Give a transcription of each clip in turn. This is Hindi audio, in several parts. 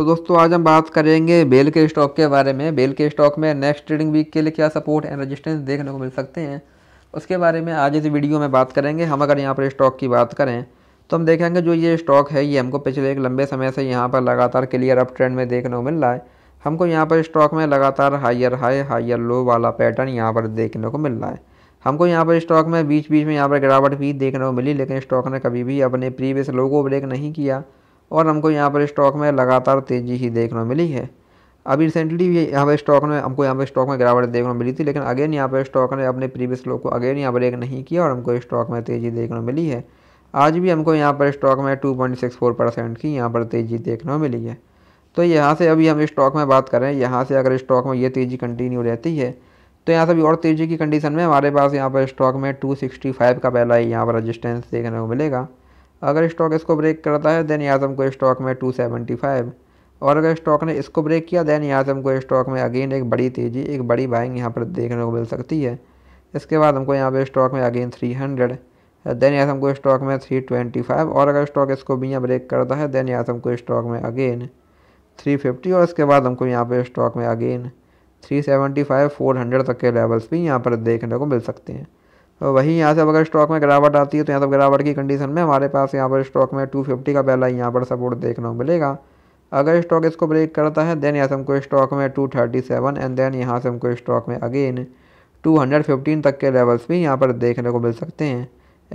तो दोस्तों आज हम बात करेंगे बेल के स्टॉक के बारे में बेल के स्टॉक में नेक्स्ट ट्रेडिंग वीक के लिए क्या सपोर्ट एंड रजिस्टेंस देखने को मिल सकते हैं उसके बारे में आज इस वीडियो में बात करेंगे हम अगर यहाँ पर स्टॉक की बात करें तो हम देखेंगे जो ये स्टॉक है ये हमको पिछले एक लंबे समय से यहाँ पर लगातार क्लियर अप ट्रेंड में देखने को मिल रहा है हमको यहाँ पर स्टॉक में लगातार हायर हाई हायर लो वाला पैटर्न यहाँ पर देखने को मिल रहा है हमको यहाँ पर स्टॉक में बीच बीच में यहाँ पर गिरावट भी देखने को मिली लेकिन स्टॉक ने कभी भी अपने प्रीवियस लो को ब्रेक नहीं किया और हमको यहाँ पर स्टॉक में लगातार तेज़ी ही देखने मिली है अभी रिसेंटली भी यहाँ पर स्टॉक में हमको यहाँ पर स्टॉक में गिरावट देखने मिली थी लेकिन अगेन यहाँ पर स्टॉक ने अपने प्रीवियस लोग को अगेन यहाँ पर एक नहीं किया और हमको स्टॉक में तेज़ी देखने मिली है आज भी हमको यहाँ पर स्टॉक में टू परसेंट की यहाँ पर तेज़ी देखने मिली है तो यहाँ से अभी हम स्टॉक में बात करें यहाँ से अगर स्टॉक में ये तेज़ी कंटिन्यू रहती है तो यहाँ से भी और तेज़ी की कंडीशन में हमारे पास यहाँ पर स्टॉक में 265 का पहला ही यहाँ पर रजिस्टेंस देखने को मिलेगा अगर स्टॉक इसको ब्रेक करता है देन याजम को स्टॉक में फाइव और अगर स्टॉक ने इसको ब्रेक किया देन याजम को स्टॉक में अगेन एक बड़ी तेज़ी एक बड़ी बाइंग यहाँ पर देखने को मिल सकती है इसके बाद हमको यहाँ पर स्टॉक में अगेन थ्री हंड्रेड देन याजम को स्टॉक में थ्री ट्वेंटी फाइव और अगर स्टॉक इसको भी यहाँ ब्रेक करता है देन याजम को स्टॉक में अगेन थ्री फिफ्टी और इसके बाद हमको यहाँ पर स्टॉक में again three seventy five four hundred तक के लेवल्स भी यहाँ पर देखने को मिल सकते हैं तो वहीं यहाँ से अगर स्टॉक में गिरावट आती है तो यहाँ से गिरावट की कंडीशन में हमारे पास यहाँ पर स्टॉक में टू फिफ्टी का पहला यहाँ पर सपोर्ट देखने को मिलेगा अगर स्टॉक इसको ब्रेक करता है देन यहाँ से हमको स्टॉक में two thirty seven and then यहाँ से हमको स्टॉक में अगेन टू हंड्रेड फिफ्टीन तक के लेवल्स भी यहाँ पर देखने को मिल सकते हैं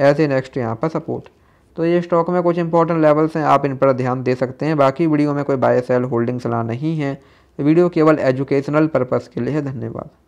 ऐसे नेक्स्ट यहाँ पर सपोर्ट तो ये स्टॉक में कुछ इंपॉर्टेंट लेवल्स हैं आप इन पर ध्यान दे सकते हैं बाकी वीडियो में कोई बाय सेल होल्डिंग सलाह नहीं है वीडियो केवल एजुकेशनल पर्पज़ के लिए है धन्यवाद